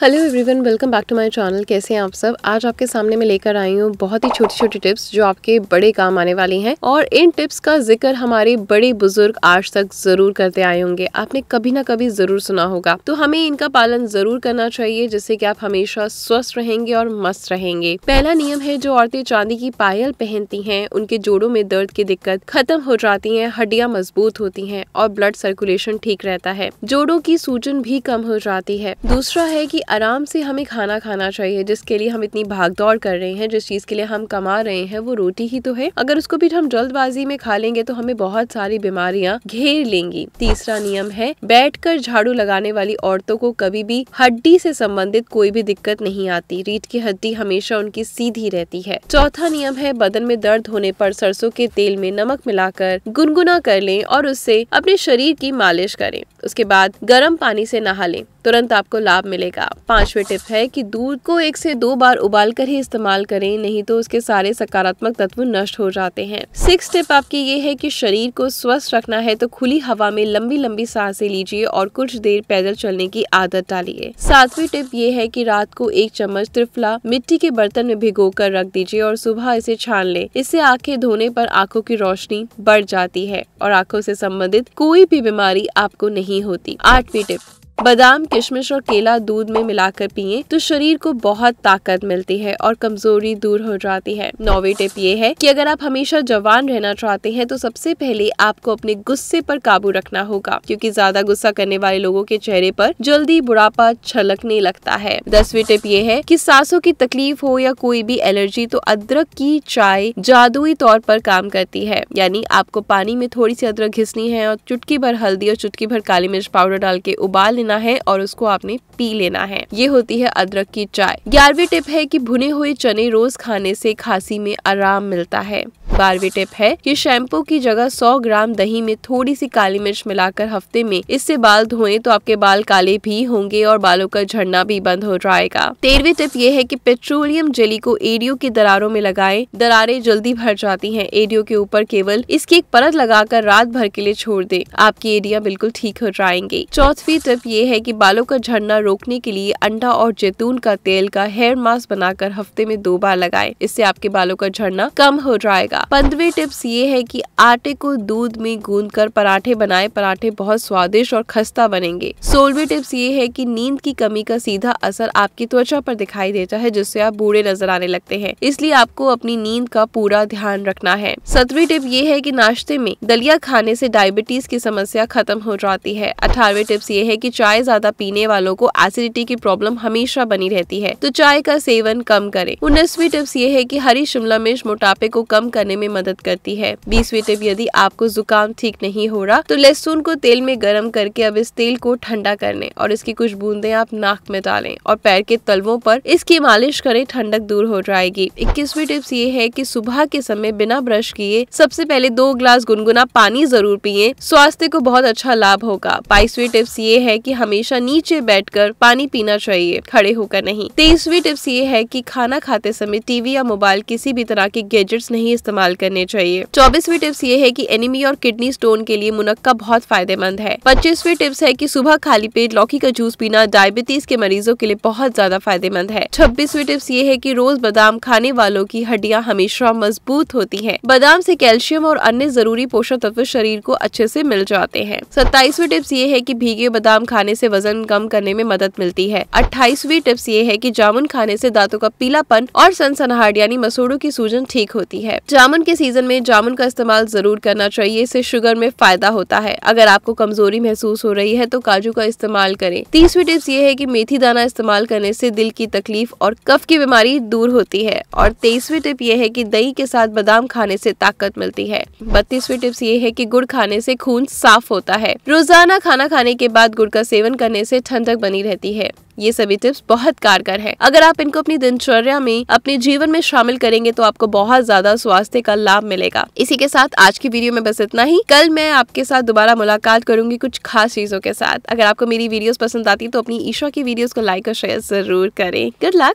hello everyone welcome back to my channel कैसे हैं आप सब आज आपके सामने मैं लेकर आई हूँ बहुत ही छोटी छोटी टिप्स जो आपके बड़े काम आने वाली हैं और इन टिप्स का जिक्र हमारे बड़े बुजुर्ग आज तक जरूर करते आए होंगे आपने कभी ना कभी जरूर सुना होगा तो हमें इनका पालन जरूर करना चाहिए जिससे की आप हमेशा स्वस्थ रहेंगे और मस्त रहेंगे पहला नियम है जो औरतें चांदी की पायल पहनती है उनके जोड़ो में दर्द की दिक्कत खत्म हो जाती है हड्डियाँ मजबूत होती है और ब्लड सर्कुलेशन ठीक रहता है जोड़ो की सूजन भी कम हो जाती है दूसरा है की आराम से हमें खाना खाना चाहिए जिसके लिए हम इतनी भाग दौड़ कर रहे हैं जिस चीज़ के लिए हम कमा रहे हैं वो रोटी ही तो है अगर उसको भी हम जल्दबाजी में खा लेंगे तो हमें बहुत सारी बीमारियां घेर लेंगी तीसरा नियम है बैठ झाड़ू लगाने वाली औरतों को कभी भी हड्डी से संबंधित कोई भी दिक्कत नहीं आती रीट की हड्डी हमेशा उनकी सीधी रहती है चौथा नियम है बदन में दर्द होने पर सरसों के तेल में नमक मिलाकर गुनगुना कर लें और उससे अपने शरीर की मालिश करें उसके बाद गर्म पानी से नहा लें तुरंत आपको लाभ मिलेगा पाँचवें टिप है कि दूध को एक से दो बार उबाल कर ही इस्तेमाल करें नहीं तो उसके सारे सकारात्मक तत्व नष्ट हो जाते हैं सिक्स टिप आपकी ये है कि शरीर को स्वस्थ रखना है तो खुली हवा में लंबी लंबी सांसें लीजिए और कुछ देर पैदल चलने की आदत डालिए सातवीं टिप ये है कि रात को एक चम्मच त्रिफला मिट्टी के बर्तन में भिगो कर रख दीजिए और सुबह इसे छान ले इससे आंखें धोने पर आंखों की रोशनी बढ़ जाती है और आंखों से संबंधित कोई भी बीमारी आपको नहीं होती आठवीं टिप बादाम किशमिश और केला दूध में मिलाकर पिए तो शरीर को बहुत ताकत मिलती है और कमजोरी दूर हो जाती है नौवे टिप ये है कि अगर आप हमेशा जवान रहना चाहते हैं तो सबसे पहले आपको अपने गुस्से पर काबू रखना होगा क्योंकि ज्यादा गुस्सा करने वाले लोगों के चेहरे पर जल्दी बुढ़ापा छलकने लगता है दसवीं टिप ये है कि सांसों की तकलीफ हो या कोई भी एलर्जी तो अदरक की चाय जादुई तौर पर काम करती है यानी आपको पानी में थोड़ी सी अदरक घिसनी है और चुटकी भर हल्दी और चुटकी भर काली मिर्च पाउडर डाल के उबाल लेना है और उसको आपने पी लेना है ये होती है अदरक की चाय ग्यारहवीं टिप है कि भुने हुए चने रोज खाने से खांसी में आराम मिलता है बारहवीं टिप है कि शैम्पू की जगह 100 ग्राम दही में थोड़ी सी काली मिर्च मिलाकर हफ्ते में इससे बाल धोएं तो आपके बाल काले भी होंगे और बालों का झड़ना भी बंद हो जाएगा तेरहवीं टिप ये है की पेट्रोलियम जेली को एडियो की दरारों में लगाए दरारें जल्दी भर जाती है एडियो के ऊपर केवल इसकी एक परत लगाकर रात भर के लिए छोड़ दे आपकी एरिया बिल्कुल ठीक हो जाएंगे चौथवी टिप ये है कि बालों का झड़ना रोकने के लिए अंडा और जैतून का तेल का हेयर मास्क बनाकर हफ्ते में दो बार लगाएं इससे आपके बालों का झड़ना कम हो जाएगा पंद्रवी टिप्स ये है कि आटे को दूध में गूंद कर पराठे बनाए पराठे बहुत स्वादिष्ट और खस्ता बनेंगे सोलहवीं टिप्स ये है कि नींद की कमी का सीधा असर आपकी त्वचा पर दिखाई देता है जिससे आप बूढ़े नजर आने लगते हैं इसलिए आपको अपनी नींद का पूरा ध्यान रखना है सत्रवी टिप ये है कि नाश्ते में दलिया खाने से डायबिटीज की समस्या खत्म हो जाती है अठारवी टिप्स ये है कि चाय ज्यादा पीने वालों को एसिडिटी की प्रॉब्लम हमेशा बनी रहती है तो चाय का सेवन कम करें उन्नीसवी टिप्स ये है कि हरी शिमला मिर्च मोटापे को कम करने करने में मदद करती है बीसवीं टिप यदि आपको जुकाम ठीक नहीं हो रहा तो लहसुन को तेल में गर्म करके अब इस तेल को ठंडा कर लें और इसकी कुछ बूंदे आप नाक में डालें और पैर के तलवों पर इसकी मालिश करें ठंडक दूर हो जाएगी इक्कीसवीं टिप्स ये है की सुबह के समय बिना ब्रश किए सबसे पहले दो ग्लास गुनगुना पानी जरूर पिए स्वास्थ्य को बहुत अच्छा लाभ होगा बाईसवीं टिप्स ये है की हमेशा नीचे बैठकर पानी पीना चाहिए खड़े होकर नहीं तेईसवीं टिप्स ये है की खाना खाते समय टीवी या मोबाइल किसी भी तरह के गैजेट्स नहीं इस्तेमाल इस्तेमाल करने चाहिए चौबीसवीं टिप्स ये है कि एनिमी और किडनी स्टोन के लिए मुनक्का बहुत फायदेमंद है पच्चीसवीं टिप्स है कि सुबह खाली पेट लौकी का जूस पीना डायबिटीज के मरीजों के लिए बहुत ज्यादा फायदेमंद है छब्बीसवीं टिप्स ये है की रोज बादाम खाने वालों की हड्डियाँ हमेशा मजबूत होती है बादाम ऐसी कैल्शियम और अन्य जरूरी पोषक तत्व शरीर को अच्छे से मिल जाते हैं सत्ताईसवीं टिप्स ये है कि भीगे बादाम खाने से वजन कम करने में मदद मिलती है अट्ठाईसवीं टिप्स ये है कि जामुन खाने से दांतों का पीलापन और सनसनाहट यानी मसूड़ों की सूजन ठीक होती है जामुन जामुन के सीज़न में जामुन का इस्तेमाल ज़रूर करना चाहिए इससे शुगर में फ़ायदा होता है अगर आपको कमजोरी महसूस हो रही है तो काजू का इस्तेमाल करें तीसरी टिप्स ये है कि मेथी दाना इस्तेमाल करने से दिल की तकलीफ और कफ की बीमारी दूर होती है और तेईसवीं टिप ये है की दही के साथ बादाम खाने से ताकत मिलती है बत्तीसवीं टिप्स ये है की गुड़ खाने से खून साफ होता है रोजाना खाना खाने के बाद गुड़ का सेवन करने से ठंडक बनी रहती है ये सभी टिप्स बहुत कारगर है अगर आप इनको अपनी दिनचर्या में अपने जीवन में शामिल करेंगे तो आपको बहुत ज्यादा स्वास्थ्य का लाभ मिलेगा इसी के साथ आज की वीडियो में बस इतना ही कल मैं आपके साथ दोबारा मुलाकात करूंगी कुछ खास चीजों के साथ अगर आपको मेरी वीडियोस पसंद आती तो अपनी ईशा की वीडियोस को लाइक और शेयर जरूर करें गुड लक